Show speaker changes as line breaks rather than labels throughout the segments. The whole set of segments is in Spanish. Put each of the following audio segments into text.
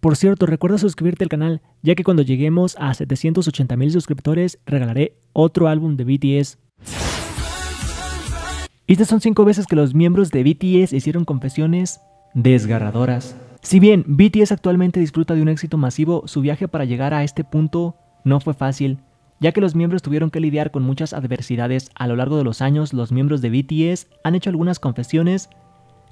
Por cierto, recuerda suscribirte al canal, ya que cuando lleguemos a 780 mil suscriptores regalaré otro álbum de BTS. estas son 5 veces que los miembros de BTS hicieron confesiones desgarradoras. Si bien BTS actualmente disfruta de un éxito masivo, su viaje para llegar a este punto no fue fácil, ya que los miembros tuvieron que lidiar con muchas adversidades. A lo largo de los años, los miembros de BTS han hecho algunas confesiones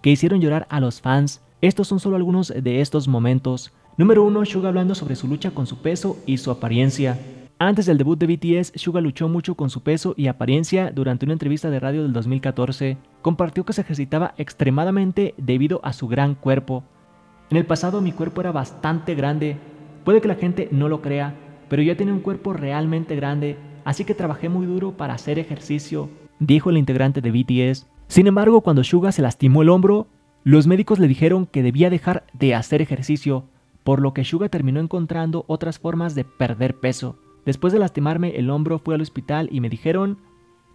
que hicieron llorar a los fans. Estos son solo algunos de estos momentos. Número 1, Suga hablando sobre su lucha con su peso y su apariencia. Antes del debut de BTS, Suga luchó mucho con su peso y apariencia durante una entrevista de radio del 2014. Compartió que se ejercitaba extremadamente debido a su gran cuerpo. En el pasado mi cuerpo era bastante grande. Puede que la gente no lo crea, pero yo tenía un cuerpo realmente grande, así que trabajé muy duro para hacer ejercicio, dijo el integrante de BTS. Sin embargo, cuando Suga se lastimó el hombro, los médicos le dijeron que debía dejar de hacer ejercicio, por lo que Suga terminó encontrando otras formas de perder peso. Después de lastimarme el hombro fui al hospital y me dijeron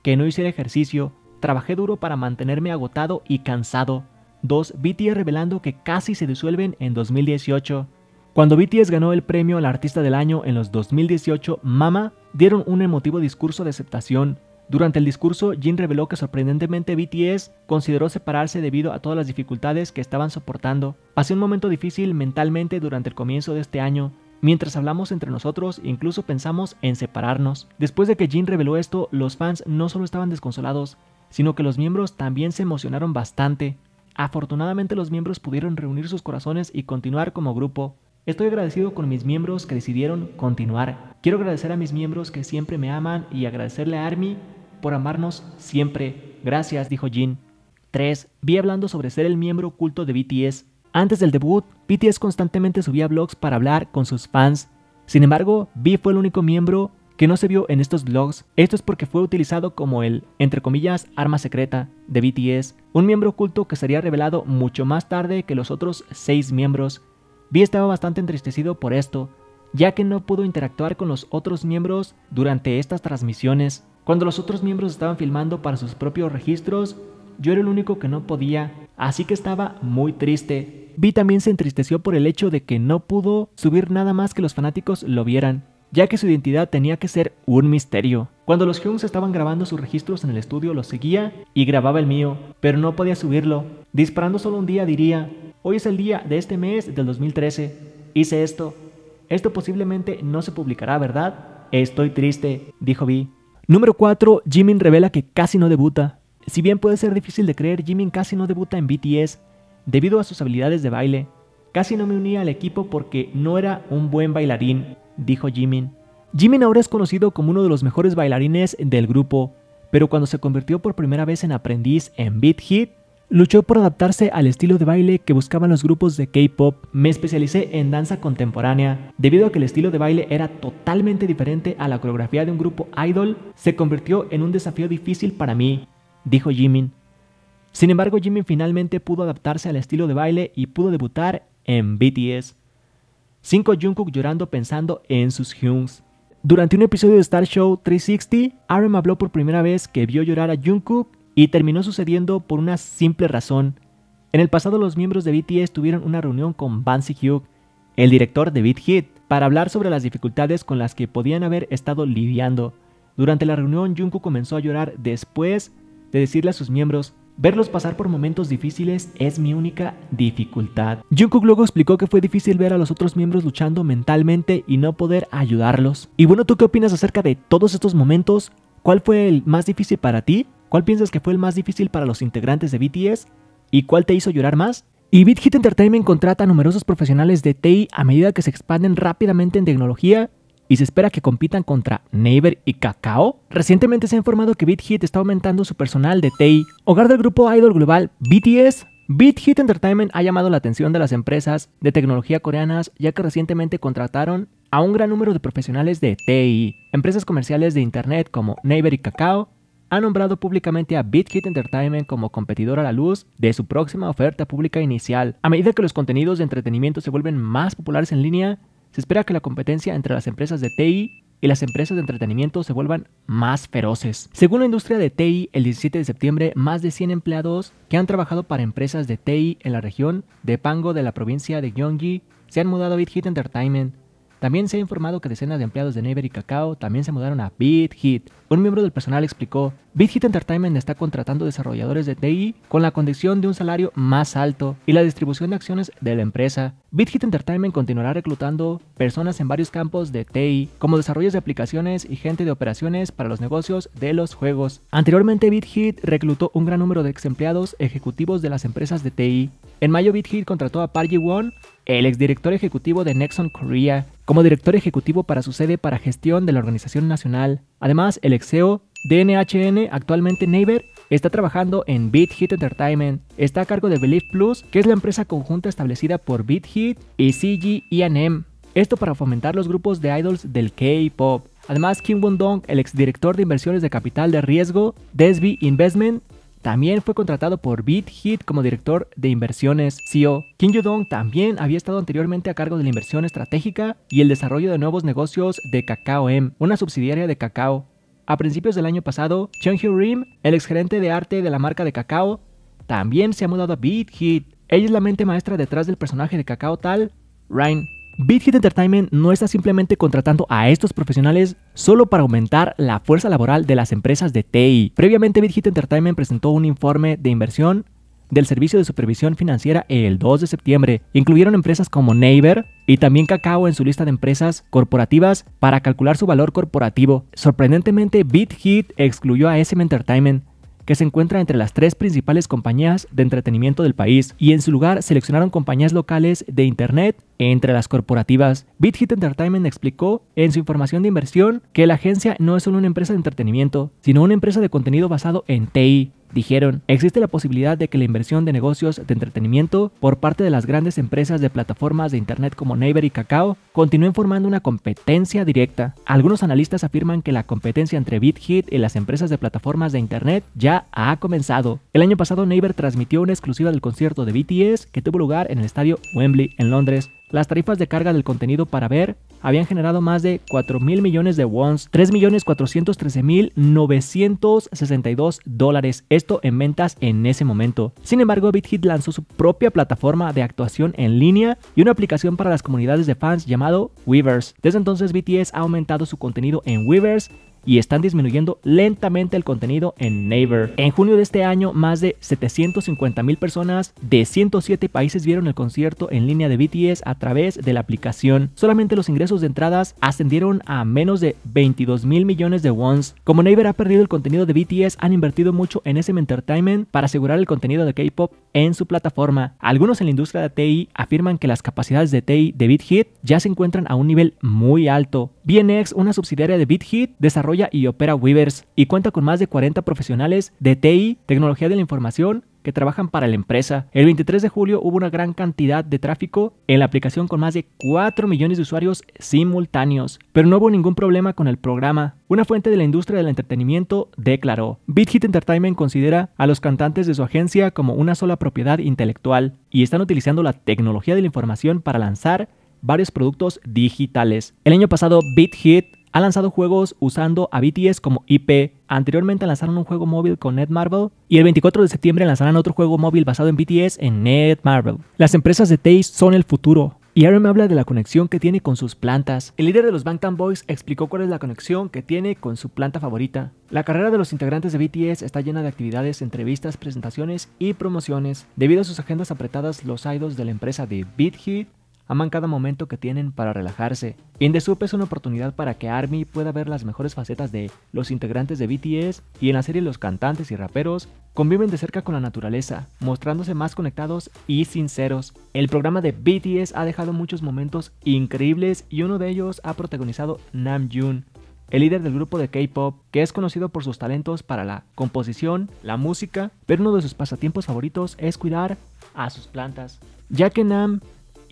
que no hiciera ejercicio, trabajé duro para mantenerme agotado y cansado. 2. BTS e revelando que casi se disuelven en 2018. Cuando BTS e ganó el premio al Artista del Año en los 2018, Mama dieron un emotivo discurso de aceptación, durante el discurso, Jin reveló que sorprendentemente BTS consideró separarse debido a todas las dificultades que estaban soportando. Pasé un momento difícil mentalmente durante el comienzo de este año. Mientras hablamos entre nosotros, incluso pensamos en separarnos. Después de que Jin reveló esto, los fans no solo estaban desconsolados, sino que los miembros también se emocionaron bastante. Afortunadamente los miembros pudieron reunir sus corazones y continuar como grupo. Estoy agradecido con mis miembros que decidieron continuar. Quiero agradecer a mis miembros que siempre me aman y agradecerle a Army por amarnos siempre. Gracias, dijo Jin. 3. Vi hablando sobre ser el miembro oculto de BTS. Antes del debut, BTS constantemente subía blogs para hablar con sus fans. Sin embargo, Vi fue el único miembro que no se vio en estos blogs. Esto es porque fue utilizado como el, entre comillas, arma secreta de BTS, un miembro oculto que sería revelado mucho más tarde que los otros seis miembros. Vi estaba bastante entristecido por esto, ya que no pudo interactuar con los otros miembros durante estas transmisiones. Cuando los otros miembros estaban filmando para sus propios registros, yo era el único que no podía, así que estaba muy triste. Vi también se entristeció por el hecho de que no pudo subir nada más que los fanáticos lo vieran, ya que su identidad tenía que ser un misterio. Cuando los hyungs estaban grabando sus registros en el estudio, los seguía y grababa el mío, pero no podía subirlo. Disparando solo un día diría, hoy es el día de este mes del 2013, hice esto. Esto posiblemente no se publicará, ¿verdad? Estoy triste, dijo Vi. Número 4, Jimin revela que casi no debuta. Si bien puede ser difícil de creer, Jimin casi no debuta en BTS debido a sus habilidades de baile. Casi no me unía al equipo porque no era un buen bailarín, dijo Jimin. Jimin ahora es conocido como uno de los mejores bailarines del grupo, pero cuando se convirtió por primera vez en aprendiz en Beat Hit, Luchó por adaptarse al estilo de baile que buscaban los grupos de K-pop. Me especialicé en danza contemporánea. Debido a que el estilo de baile era totalmente diferente a la coreografía de un grupo idol, se convirtió en un desafío difícil para mí, dijo Jimin. Sin embargo, Jimin finalmente pudo adaptarse al estilo de baile y pudo debutar en BTS. 5 Jungkook llorando pensando en sus hyungs. Durante un episodio de Star Show 360, Aaron habló por primera vez que vio llorar a Jungkook y terminó sucediendo por una simple razón. En el pasado los miembros de BTS tuvieron una reunión con Bansi Hyuk, el director de Beat Hit, para hablar sobre las dificultades con las que podían haber estado lidiando. Durante la reunión, Jungkook comenzó a llorar después de decirle a sus miembros, verlos pasar por momentos difíciles es mi única dificultad. Jungkook luego explicó que fue difícil ver a los otros miembros luchando mentalmente y no poder ayudarlos. Y bueno, ¿tú qué opinas acerca de todos estos momentos? ¿Cuál fue el más difícil para ti? ¿Cuál piensas que fue el más difícil para los integrantes de BTS? ¿Y cuál te hizo llorar más? Y BitHit Entertainment contrata a numerosos profesionales de TI a medida que se expanden rápidamente en tecnología y se espera que compitan contra Naver y Kakao. Recientemente se ha informado que BitHit está aumentando su personal de TI, hogar del grupo idol global BTS, BitHit Entertainment ha llamado la atención de las empresas de tecnología coreanas ya que recientemente contrataron a un gran número de profesionales de TI, empresas comerciales de Internet como Naver y Kakao, ha nombrado públicamente a BitKit Entertainment como competidor a la luz de su próxima oferta pública inicial. A medida que los contenidos de entretenimiento se vuelven más populares en línea, se espera que la competencia entre las empresas de TI y las empresas de entretenimiento se vuelvan más feroces. Según la industria de TI, el 17 de septiembre, más de 100 empleados que han trabajado para empresas de TI en la región de Pango de la provincia de Gyeonggi se han mudado a BitHit Entertainment, también se ha informado que decenas de empleados de Naver y Cacao también se mudaron a BitHit. Un miembro del personal explicó, BitHit Entertainment está contratando desarrolladores de TI con la condición de un salario más alto y la distribución de acciones de la empresa. BitHit Entertainment continuará reclutando personas en varios campos de TI, como desarrollos de aplicaciones y gente de operaciones para los negocios de los juegos. Anteriormente, BitHit reclutó un gran número de ex empleados ejecutivos de las empresas de TI. En mayo, BitHit contrató a Park Won, el exdirector ejecutivo de Nexon Korea, como director ejecutivo para su sede para gestión de la organización nacional. Además, el ex CEO DNHN, actualmente Neighbor, Está trabajando en BitHit Entertainment, está a cargo de Belief Plus, que es la empresa conjunta establecida por BitHit Hit y ENM. Esto para fomentar los grupos de idols del K-pop. Además, Kim Won-dong, el exdirector de inversiones de capital de riesgo, Desby Investment, también fue contratado por Beat como director de inversiones CEO. Kim Yoo-dong también había estado anteriormente a cargo de la inversión estratégica y el desarrollo de nuevos negocios de cacao M, una subsidiaria de Kakao. A principios del año pasado, Hyo Rim, el exgerente de arte de la marca de cacao, también se ha mudado a Beat Hit. Ella es la mente maestra detrás del personaje de cacao tal, Ryan. Beat Hit Entertainment no está simplemente contratando a estos profesionales solo para aumentar la fuerza laboral de las empresas de TI. Previamente, Beat Entertainment presentó un informe de inversión del Servicio de Supervisión Financiera el 2 de septiembre. Incluyeron empresas como Neighbor y también Cacao en su lista de empresas corporativas para calcular su valor corporativo. Sorprendentemente, BitHit excluyó a SM Entertainment que se encuentra entre las tres principales compañías de entretenimiento del país, y en su lugar seleccionaron compañías locales de Internet entre las corporativas. BitHit Entertainment explicó en su información de inversión que la agencia no es solo una empresa de entretenimiento, sino una empresa de contenido basado en TI, Dijeron, existe la posibilidad de que la inversión de negocios de entretenimiento por parte de las grandes empresas de plataformas de Internet como Naver y Kakao continúen formando una competencia directa. Algunos analistas afirman que la competencia entre BitHit y las empresas de plataformas de Internet ya ha comenzado. El año pasado Naver transmitió una exclusiva del concierto de BTS que tuvo lugar en el estadio Wembley en Londres. Las tarifas de carga del contenido para ver habían generado más de 4 mil millones de wons, 3 millones dólares, esto en ventas en ese momento. Sin embargo, BitHit lanzó su propia plataforma de actuación en línea y una aplicación para las comunidades de fans llamado Weavers. Desde entonces, BTS ha aumentado su contenido en Weavers y están disminuyendo lentamente el contenido en Neighbor. En junio de este año, más de 750 mil personas de 107 países vieron el concierto en línea de BTS a través de la aplicación. Solamente los ingresos de entradas ascendieron a menos de 22 mil millones de wons. Como Neighbor ha perdido el contenido de BTS, han invertido mucho en SM Entertainment para asegurar el contenido de K-pop en su plataforma. Algunos en la industria de TI afirman que las capacidades de TI de BitHit ya se encuentran a un nivel muy alto. BNX, una subsidiaria de BitHit, desarrolló y opera Weavers y cuenta con más de 40 profesionales de TI, tecnología de la información, que trabajan para la empresa. El 23 de julio hubo una gran cantidad de tráfico en la aplicación con más de 4 millones de usuarios simultáneos, pero no hubo ningún problema con el programa. Una fuente de la industria del entretenimiento declaró, BitHit Entertainment considera a los cantantes de su agencia como una sola propiedad intelectual y están utilizando la tecnología de la información para lanzar varios productos digitales. El año pasado BitHit ha lanzado juegos usando a BTS como IP. Anteriormente lanzaron un juego móvil con Netmarble y el 24 de septiembre lanzarán otro juego móvil basado en BTS en Netmarble. Las empresas de TASTE son el futuro. Y Aaron habla de la conexión que tiene con sus plantas. El líder de los Bangtan Boys explicó cuál es la conexión que tiene con su planta favorita. La carrera de los integrantes de BTS está llena de actividades, entrevistas, presentaciones y promociones. Debido a sus agendas apretadas, los idols de la empresa de Beat Aman cada momento que tienen para relajarse. Indesupe es una oportunidad para que ARMY pueda ver las mejores facetas de los integrantes de BTS y en la serie los cantantes y raperos conviven de cerca con la naturaleza, mostrándose más conectados y sinceros. El programa de BTS ha dejado muchos momentos increíbles y uno de ellos ha protagonizado Nam Namjoon, el líder del grupo de K-pop, que es conocido por sus talentos para la composición, la música, pero uno de sus pasatiempos favoritos es cuidar a sus plantas. Ya que Nam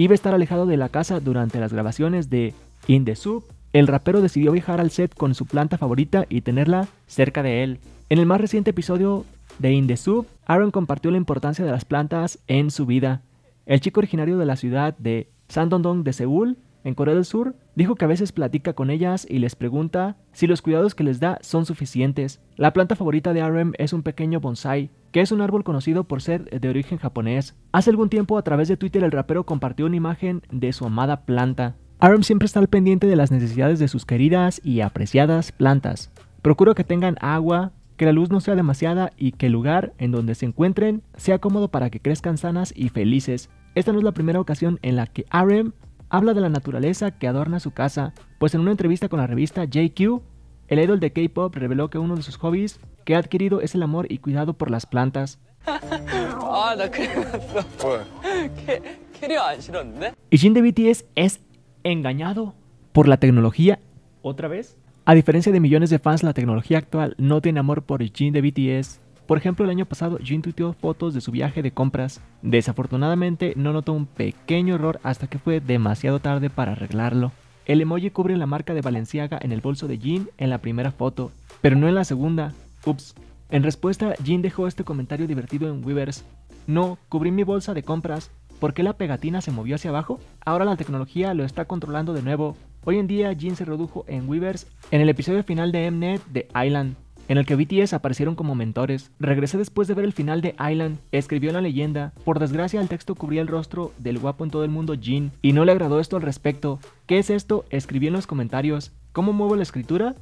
Iba a estar alejado de la casa durante las grabaciones de In the Soup. El rapero decidió viajar al set con su planta favorita y tenerla cerca de él. En el más reciente episodio de In the Soup, Aaron compartió la importancia de las plantas en su vida. El chico originario de la ciudad de Sandongdong de Seúl, en Corea del Sur, dijo que a veces platica con ellas y les pregunta si los cuidados que les da son suficientes. La planta favorita de Aaron es un pequeño bonsai, que es un árbol conocido por ser de origen japonés. Hace algún tiempo a través de Twitter el rapero compartió una imagen de su amada planta. Aram siempre está al pendiente de las necesidades de sus queridas y apreciadas plantas. Procuro que tengan agua, que la luz no sea demasiada y que el lugar en donde se encuentren sea cómodo para que crezcan sanas y felices. Esta no es la primera ocasión en la que Arem habla de la naturaleza que adorna su casa, pues en una entrevista con la revista JQ, el idol de K-pop reveló que uno de sus hobbies que ha adquirido es el amor y cuidado por las plantas. y Jin de BTS es engañado por la tecnología otra vez. A diferencia de millones de fans, la tecnología actual no tiene amor por Jin de BTS. Por ejemplo, el año pasado Jin tuiteó fotos de su viaje de compras. Desafortunadamente no notó un pequeño error hasta que fue demasiado tarde para arreglarlo. El emoji cubre la marca de Balenciaga en el bolso de Jean en la primera foto, pero no en la segunda. Ups. En respuesta, Jean dejó este comentario divertido en Weavers. No, cubrí mi bolsa de compras. ¿Por qué la pegatina se movió hacia abajo? Ahora la tecnología lo está controlando de nuevo. Hoy en día, Jean se redujo en Weavers en el episodio final de Mnet de Island en el que BTS aparecieron como mentores. Regresé después de ver el final de Island, escribió la leyenda. Por desgracia, el texto cubría el rostro del guapo en todo el mundo Jin, y no le agradó esto al respecto. ¿Qué es esto? Escribí en los comentarios. ¿Cómo muevo la escritura?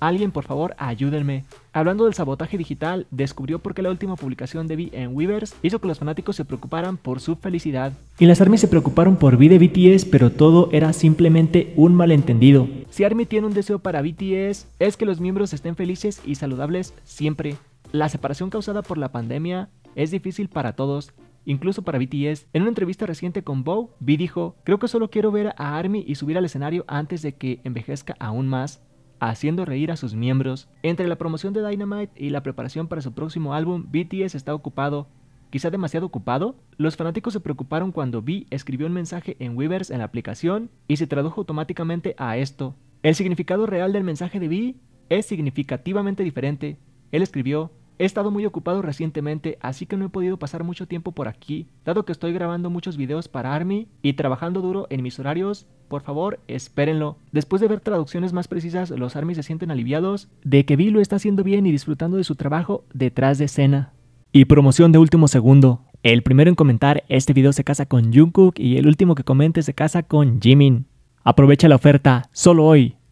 Alguien, por favor, ayúdenme. Hablando del sabotaje digital, descubrió por qué la última publicación de V en Weavers hizo que los fanáticos se preocuparan por su felicidad. Y las ARMY se preocuparon por V de BTS, pero todo era simplemente un malentendido. Si ARMY tiene un deseo para BTS, es que los miembros estén felices y saludables siempre. La separación causada por la pandemia es difícil para todos, incluso para BTS. En una entrevista reciente con Bo, V dijo, creo que solo quiero ver a ARMY y subir al escenario antes de que envejezca aún más haciendo reír a sus miembros. Entre la promoción de Dynamite y la preparación para su próximo álbum, BTS está ocupado. Quizá demasiado ocupado, los fanáticos se preocuparon cuando B escribió un mensaje en Weavers en la aplicación y se tradujo automáticamente a esto. El significado real del mensaje de B es significativamente diferente. Él escribió, He estado muy ocupado recientemente, así que no he podido pasar mucho tiempo por aquí, dado que estoy grabando muchos videos para Army y trabajando duro en mis horarios. Por favor, espérenlo. Después de ver traducciones más precisas, los Army se sienten aliviados de que Vi lo está haciendo bien y disfrutando de su trabajo detrás de escena. Y promoción de último segundo. El primero en comentar este video se casa con Jungkook y el último que comente se casa con Jimin. Aprovecha la oferta, solo hoy.